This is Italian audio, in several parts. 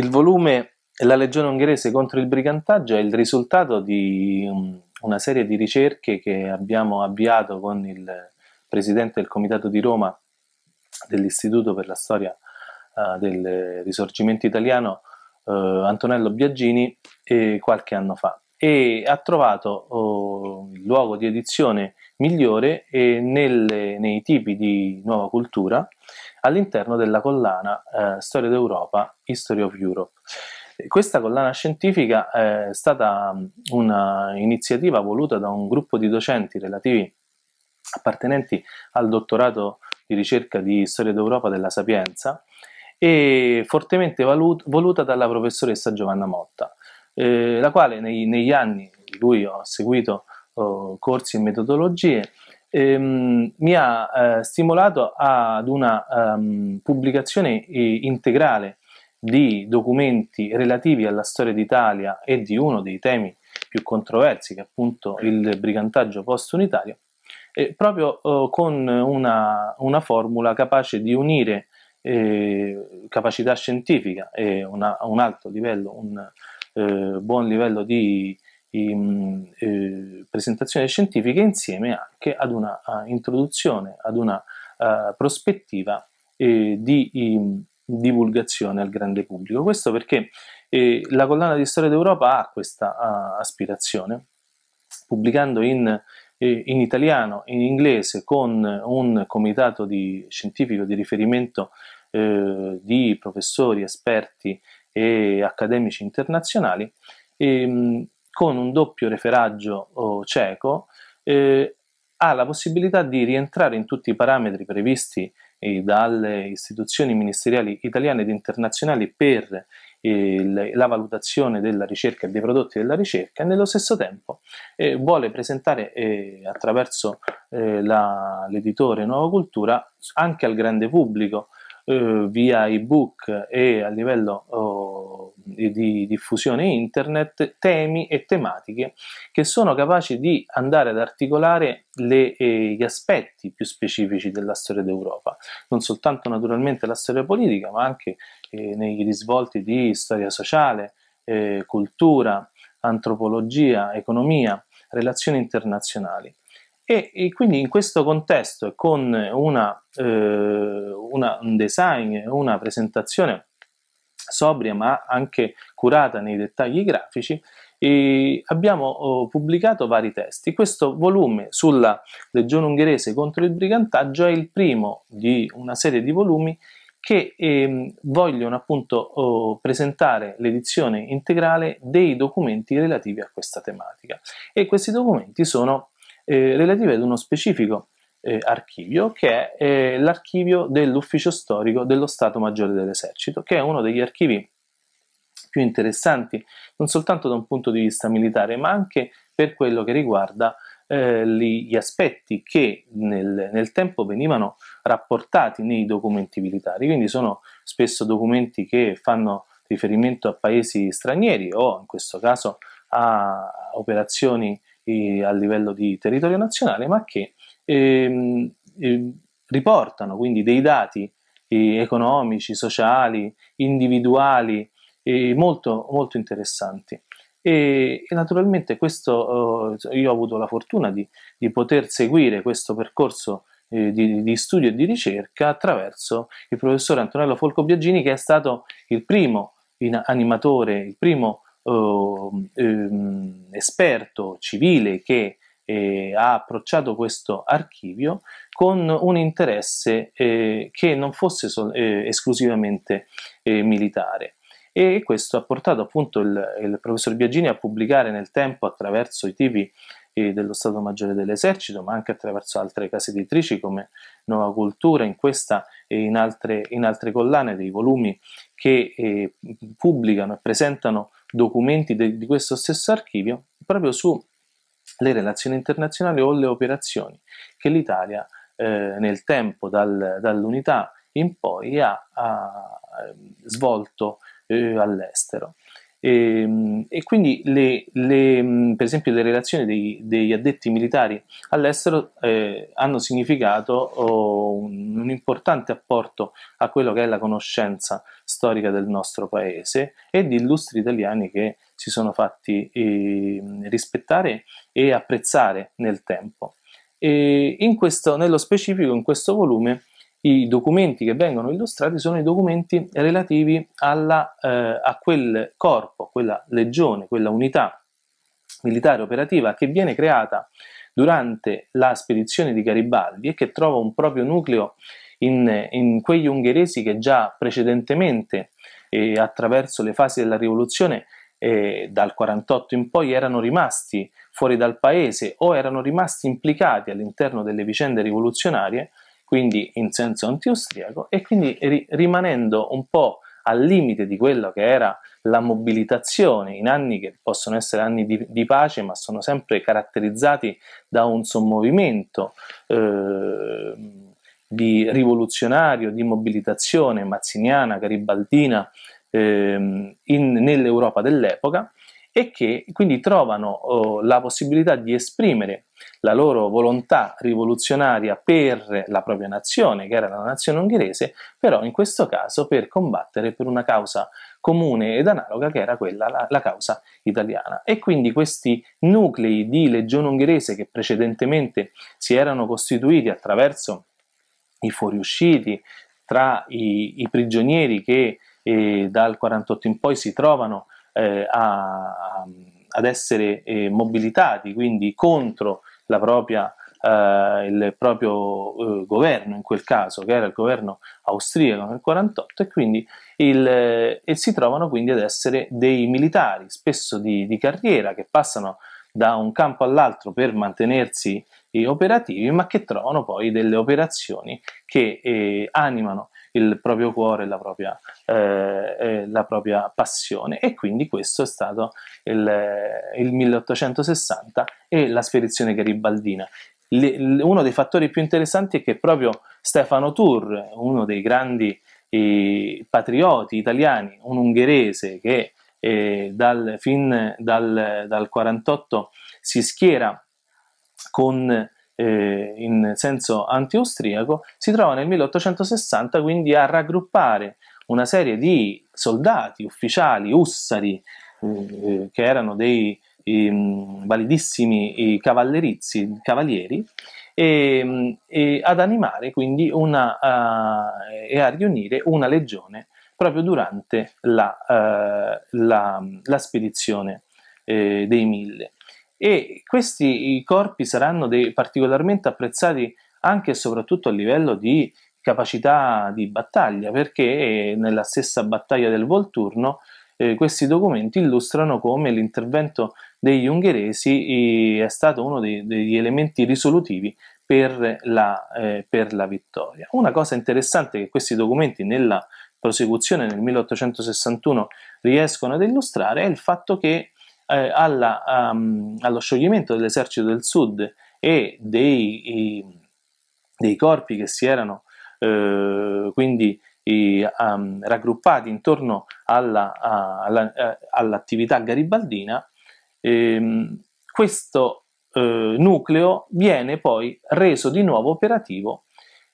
Il volume La legione ungherese contro il brigantaggio è il risultato di um, una serie di ricerche che abbiamo avviato con il presidente del Comitato di Roma dell'Istituto per la storia uh, del Risorgimento italiano, uh, Antonello Biagini, eh, qualche anno fa e ha trovato oh, il luogo di edizione migliore eh, nelle, nei tipi di nuova cultura all'interno della collana eh, Storia d'Europa, History of Europe. Questa collana scientifica eh, è stata un'iniziativa voluta da un gruppo di docenti relativi appartenenti al dottorato di ricerca di Storia d'Europa della Sapienza e fortemente voluta dalla professoressa Giovanna Motta, eh, la quale nei, negli anni di cui ho seguito oh, corsi e metodologie ehm, mi ha eh, stimolato ad una ehm, pubblicazione eh, integrale di documenti relativi alla storia d'Italia e di uno dei temi più controversi, che è appunto il brigantaggio post-unitario, eh, proprio con una, una, formula capace di unire eh, capacità scientifica e una, un alto livello, un eh, buon livello di in, ehm, eh, presentazioni scientifiche insieme anche ad una uh, introduzione, ad una uh, prospettiva eh, di in, ehm, divulgazione al grande pubblico. Questo perché eh, la collana di Storia d'Europa ha questa uh, aspirazione, pubblicando in, eh, in italiano, in inglese, con un comitato di, scientifico di riferimento eh, di professori, esperti e accademici internazionali, e, ehm, con un doppio referaggio cieco eh, ha la possibilità di rientrare in tutti i parametri previsti eh, dalle istituzioni ministeriali italiane ed internazionali per eh, la valutazione della ricerca e dei prodotti della ricerca e nello stesso tempo eh, vuole presentare eh, attraverso eh, l'editore Nuova Cultura anche al grande pubblico eh, via ebook e a livello oh, di, di diffusione internet temi e tematiche che sono capaci di andare ad articolare le, eh, gli aspetti più specifici della storia d'Europa, non soltanto naturalmente la storia politica, ma anche eh, nei risvolti di storia sociale, eh, cultura, antropologia, economia, relazioni internazionali. E, e quindi in questo contesto con una, eh, una, un design, una presentazione sobria ma anche curata nei dettagli grafici, e abbiamo oh, pubblicato vari testi. Questo volume sulla legione ungherese contro il brigantaggio è il primo di una serie di volumi che eh, vogliono appunto oh, presentare l'edizione integrale dei documenti relativi a questa tematica e questi documenti sono eh, relative ad uno specifico eh, archivio che è eh, l'archivio dell'ufficio storico dello Stato Maggiore dell'Esercito, che è uno degli archivi più interessanti non soltanto da un punto di vista militare, ma anche per quello che riguarda eh, gli aspetti che nel, nel, tempo venivano rapportati nei documenti militari, quindi sono spesso documenti che fanno riferimento a paesi stranieri o in questo caso a operazioni eh, a livello di territorio nazionale, ma che ehm, eh, riportano quindi dei dati eh, economici, sociali, individuali eh, molto, molto interessanti. E, e naturalmente questo, oh, io ho avuto la fortuna di, di poter seguire questo percorso eh, di, di, studio e di ricerca attraverso il professore Antonello Folco Biagini che è stato il primo animatore, il primo Ehm, ehm, esperto civile che eh, ha approcciato questo archivio con un interesse eh, che non fosse so- eh, esclusivamente eh, militare. E questo ha portato appunto il, il, professor Biagini a pubblicare nel tempo attraverso i tipi eh, dello Stato Maggiore dell'Esercito, ma anche attraverso altre case editrici come Nuova Cultura, in questa e in altre, in altre collane dei volumi che eh, pubblicano e presentano documenti de- di questo stesso archivio proprio sulle relazioni internazionali o le operazioni che l'Italia eh, nel tempo dal, dall'unità in poi ha, ha ehm, svolto eh, all'estero. E, ehm, e quindi, le, le, per esempio, le relazioni dei, degli addetti militari all'estero eh, hanno significato oh, un, un importante apporto a quello che è la conoscenza storica del nostro paese e di illustri italiani che si sono fatti eh, rispettare e apprezzare nel tempo. E in questo, nello specifico, in questo volume i documenti che vengono illustrati sono i documenti relativi alla, eh, a quel corpo, quella legione, quella unità militare operativa che viene creata durante la spedizione di Garibaldi e che trova un proprio nucleo in, in quegli ungheresi che già precedentemente, eh, attraverso le fasi della rivoluzione, eh, dal 48 in poi erano rimasti fuori dal paese o erano rimasti implicati all'interno delle vicende rivoluzionarie quindi in senso anti-austriaco, e quindi ri- rimanendo un po' al limite di quello che era la mobilitazione in anni che possono essere anni di, di pace, ma sono sempre caratterizzati da un sommovimento eh, di rivoluzionario, di mobilitazione mazziniana, garibaldina eh, in, nell'Europa dell'epoca, e che quindi trovano oh, la possibilità di esprimere la loro volontà rivoluzionaria per la propria nazione, che era la nazione ungherese, però in questo caso per combattere per una causa comune ed analoga che era quella, la, la causa italiana. E quindi questi nuclei di legione ungherese che precedentemente si erano costituiti attraverso i fuoriusciti tra i, i prigionieri che eh, dal 48 in poi si trovano eh, a, ad essere eh, mobilitati, quindi contro propria, eh, il proprio eh, governo, in quel caso, che era il governo austriaco nel 1948, e quindi il, eh, e si trovano quindi ad essere dei militari, spesso di, di carriera, che passano da un campo all'altro per mantenersi eh, operativi, ma che trovano poi delle operazioni che eh, animano il proprio cuore, la propria, eh, eh, la propria passione e quindi questo è stato il, eh, il 1860 e la spedizione garibaldina. uno dei fattori più interessanti è che proprio Stefano Tur, uno dei grandi eh, patrioti italiani, un ungherese che eh, dal, fin dal, 1948 si schiera con eh, in senso anti-austriaco, si trova nel 1860 quindi a raggruppare una serie di soldati, ufficiali, ussari, eh, eh che erano dei eh, validissimi cavallerizi, cavalieri, e, mm, e, ad animare quindi una, a, eh, e a riunire una legione proprio durante la, uh, la, la spedizione eh, dei mille e questi corpi saranno dei, particolarmente apprezzati anche e soprattutto a livello di capacità di battaglia, perché eh, nella stessa battaglia del Volturno eh, questi documenti illustrano come l'intervento degli ungheresi eh, è stato uno dei, degli elementi risolutivi per la, eh, per la, vittoria. Una cosa interessante che questi documenti nella prosecuzione nel 1861 riescono ad illustrare è il fatto che eh, alla, um, allo scioglimento dell'esercito del sud e dei, i, dei corpi che si erano eh, quindi i, um, raggruppati intorno alla, a, alla, a, eh, all'attività garibaldina, ehm, questo eh, nucleo viene poi reso di nuovo operativo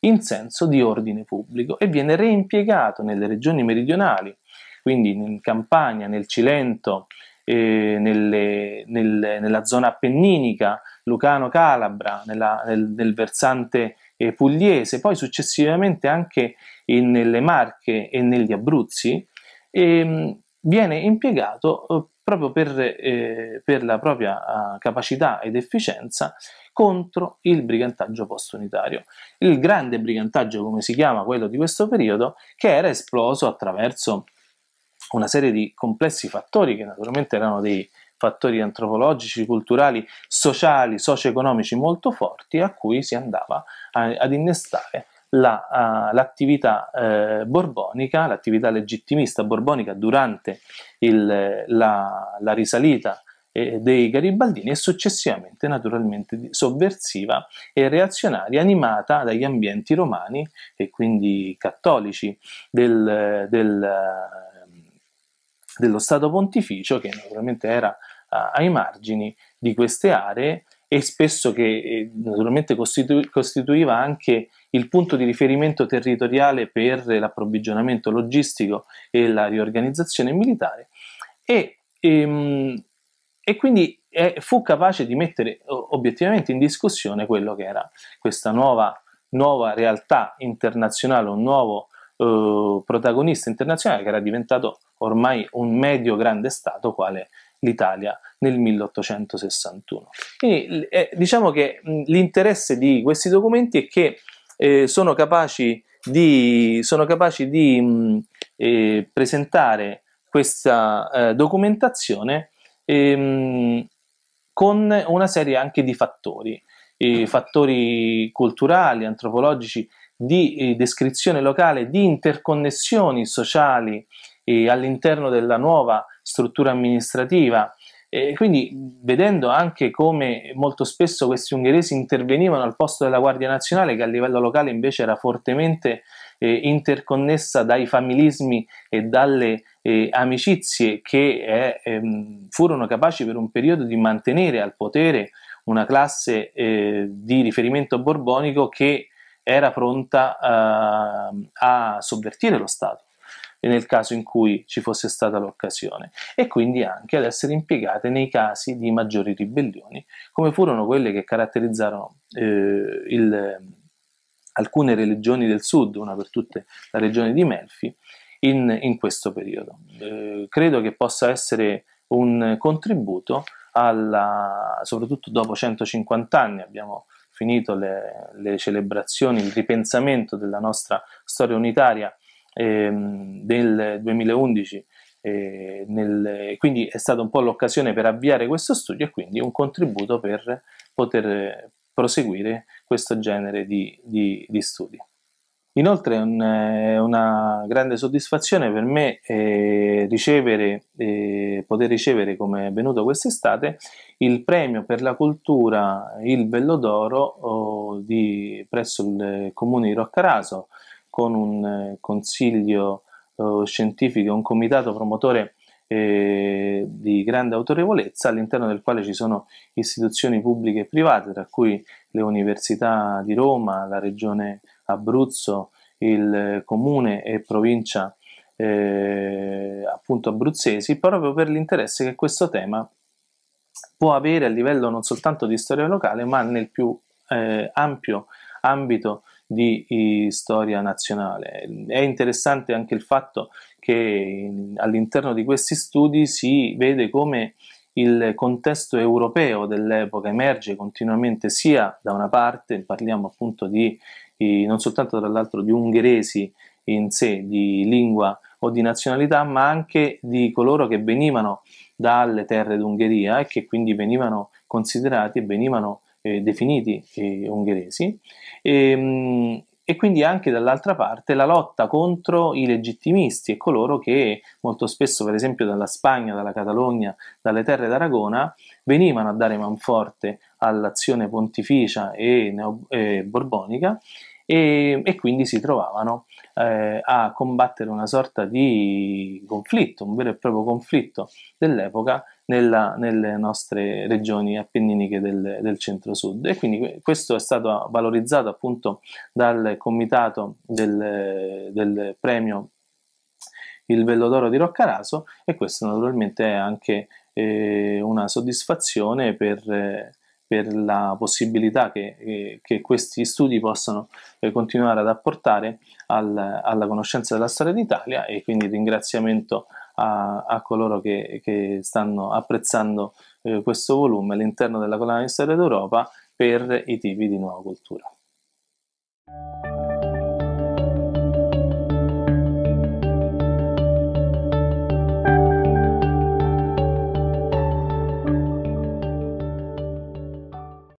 in senso di ordine pubblico e viene reimpiegato nelle regioni meridionali, quindi in Campania, nel Cilento, eh, nelle, nel, nella zona appenninica, Lucano-Calabra, nella, nel, nel, versante eh, pugliese, poi successivamente anche in, eh, nelle Marche e negli Abruzzi, eh, viene impiegato eh, proprio per, eh, per la propria capacità ed efficienza contro il brigantaggio post-unitario. Il grande brigantaggio, come si chiama quello di questo periodo, che era esploso attraverso una serie di complessi fattori che naturalmente erano dei fattori antropologici, culturali, sociali, socio-economici molto forti a cui si andava a, ad innestare la, uh, l'attività eh, borbonica, l'attività legittimista borbonica durante il, la, la, risalita eh, dei garibaldini e successivamente naturalmente sovversiva e reazionaria animata dagli ambienti romani e quindi cattolici del, del dello Stato Pontificio che naturalmente era ai margini di queste aree e spesso che eh, naturalmente costitu- costituiva anche il punto di riferimento territoriale per l'approvvigionamento logistico e la riorganizzazione militare e, ehm, e quindi eh, fu capace di mettere obiettivamente in discussione quello che era questa nuova, nuova realtà internazionale, un nuovo eh, protagonista internazionale che era diventato ormai un medio grande Stato quale l'Italia nel 1861. Quindi eh, diciamo che l'interesse di questi documenti è che eh, sono capaci di, sono capaci di mh, eh, presentare questa eh, documentazione ehm, con una serie anche di fattori, eh, fattori culturali, antropologici di eh, descrizione locale, di interconnessioni sociali eh, all'interno della nuova struttura amministrativa. E quindi vedendo anche come molto spesso questi ungheresi intervenivano al posto della Guardia Nazionale, che a livello locale invece era fortemente eh, interconnessa dai familismi e dalle eh, amicizie che eh, ehm, furono capaci per un periodo di mantenere al potere una classe eh, di riferimento borbonico che era pronta eh, a sovvertire lo Stato nel caso in cui ci fosse stata l'occasione e quindi anche ad essere impiegate nei casi di maggiori ribellioni come furono quelle che caratterizzarono eh, il, alcune religioni del sud, una per tutte la regione di Melfi, in, in questo periodo. Eh, credo che possa essere un contributo alla, soprattutto dopo 150 anni abbiamo finito le, le celebrazioni, il ripensamento della nostra storia unitaria ehm, del 2011 eh, nel, quindi è stata un po' l'occasione per avviare questo studio e quindi un contributo per poter proseguire questo genere di, di, di studi. Inoltre è un, eh, una grande soddisfazione per me eh, ricevere, eh, poter ricevere, come è venuto quest'estate, il premio per la cultura Il Bello d'Oro oh, di, presso il comune di Roccaraso con un eh, consiglio oh, scientifico un comitato promotore eh, di grande autorevolezza, all'interno del quale ci sono istituzioni pubbliche e private, tra cui le università di Roma, la regione Abruzzo, il eh, comune e provincia eh, appunto abruzzesi, proprio per l'interesse che questo tema può avere a livello non soltanto di storia locale, ma nel più eh, ampio ambito di, storia nazionale. È interessante anche il fatto che all'interno di questi studi si vede come il contesto europeo dell'epoca emerge continuamente sia da una parte, parliamo appunto di eh, non soltanto tra l'altro di ungheresi in sé, di lingua o di nazionalità, ma anche di coloro che venivano dalle terre d'Ungheria e che quindi venivano considerati e venivano eh, definiti eh, ungheresi. E, ehm, mh, e quindi anche dall'altra parte la lotta contro i legittimisti e coloro che molto spesso, per esempio, dalla Spagna, dalla Catalogna, dalle terre d'Aragona, venivano a dare manforte all'azione pontificia e, neo- e borbonica e, e quindi si trovavano eh, a combattere una sorta di conflitto, un vero e proprio conflitto dell'epoca nella, nelle nostre regioni appenniniche del, del centro-sud. E quindi questo è stato valorizzato appunto dal comitato del, del premio il Vello d'Oro di Roccaraso e questo naturalmente è anche eh, una soddisfazione per... Eh, per la possibilità che, che questi studi possano eh, continuare ad apportare al, alla conoscenza della storia d'Italia e quindi ringraziamento a, a coloro che, che, stanno apprezzando eh, questo volume all'interno della collana di storia d'Europa per i tipi di nuova cultura.